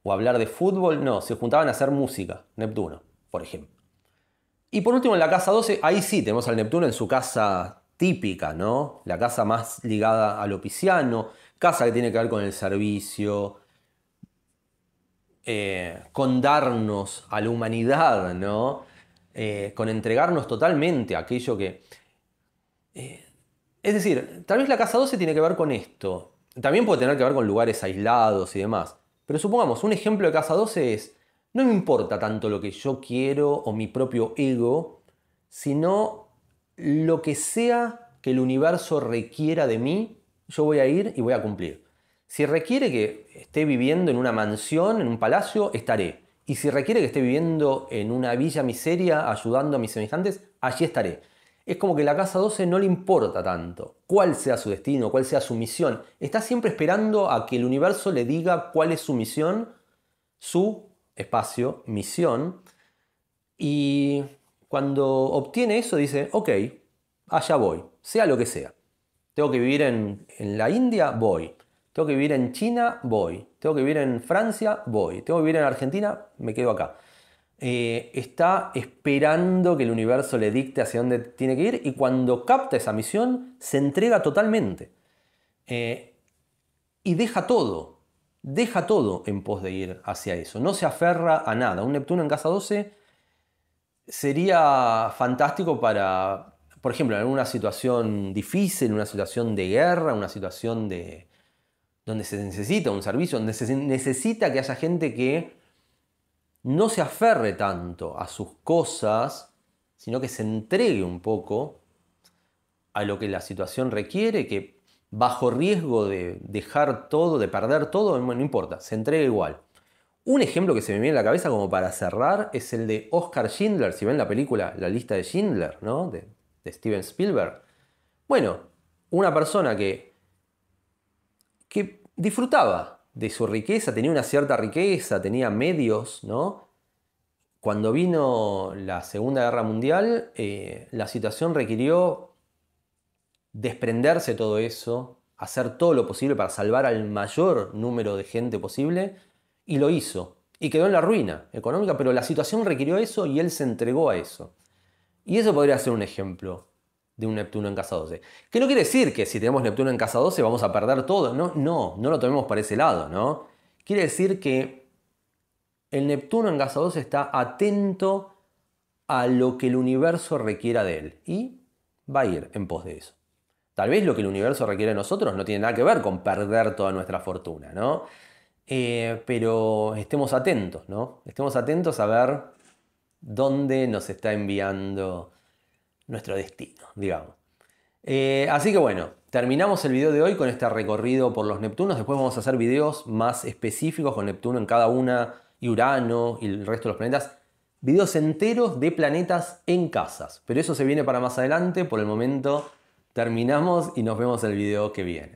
o hablar de fútbol, no, se juntaban a hacer música, Neptuno, por ejemplo. Y por último, en la casa 12, ahí sí tenemos al Neptuno en su casa típica, ¿no? La casa más ligada al lo casa que tiene que ver con el servicio, eh, con darnos a la humanidad, ¿no? Eh, con entregarnos totalmente a aquello que eh, es decir, tal vez la casa 12 tiene que ver con esto. También puede tener que ver con lugares aislados y demás. Pero supongamos, un ejemplo de casa 12 es, no me importa tanto lo que yo quiero o mi propio ego, sino lo que sea que el universo requiera de mí, yo voy a ir y voy a cumplir. Si requiere que esté viviendo en una mansión, en un palacio, estaré. Y si requiere que esté viviendo en una villa miseria ayudando a mis semejantes, allí estaré es como que la casa 12 no le importa tanto cuál sea su destino, cuál sea su misión. Está siempre esperando a que el universo le diga cuál es su misión, su espacio, misión. Y cuando obtiene eso dice, ok, allá voy, sea lo que sea. Tengo que vivir en, en la India, voy. Tengo que vivir en China, voy. Tengo que vivir en Francia, voy. Tengo que vivir en Argentina, me quedo acá. Eh, está esperando que el universo le dicte hacia dónde tiene que ir y cuando capta esa misión se entrega totalmente. Eh, y deja todo, deja todo en pos de ir hacia eso, no se aferra a nada. Un Neptuno en casa 12 sería fantástico para, por ejemplo, en una situación difícil, una situación de guerra, una situación de donde se necesita un servicio, donde se necesita que haya gente que no se aferre tanto a sus cosas, sino que se entregue un poco a lo que la situación requiere, que bajo riesgo de dejar todo, de perder todo, no importa, se entrega igual. Un ejemplo que se me viene a la cabeza como para cerrar es el de Oscar Schindler, si ven la película La lista de Schindler, ¿no? de, de Steven Spielberg. Bueno, una persona que, que disfrutaba de su riqueza, tenía una cierta riqueza, tenía medios, ¿no? Cuando vino la Segunda Guerra Mundial, eh, la situación requirió desprenderse todo eso, hacer todo lo posible para salvar al mayor número de gente posible, y lo hizo. Y quedó en la ruina económica, pero la situación requirió eso y él se entregó a eso. Y eso podría ser un ejemplo de un Neptuno en casa 12. Que no quiere decir que si tenemos Neptuno en casa 12 vamos a perder todo, no, no, no lo tomemos para ese lado, ¿no? Quiere decir que el Neptuno en casa 12 está atento a lo que el universo requiera de él y va a ir en pos de eso. Tal vez lo que el universo requiere de nosotros no tiene nada que ver con perder toda nuestra fortuna, ¿no? Eh, pero estemos atentos, ¿no? Estemos atentos a ver dónde nos está enviando nuestro destino, digamos. Eh, así que bueno, terminamos el video de hoy con este recorrido por los Neptunos. Después vamos a hacer videos más específicos con Neptuno en cada una, y Urano y el resto de los planetas. Videos enteros de planetas en casas. Pero eso se viene para más adelante. Por el momento terminamos y nos vemos el video que viene.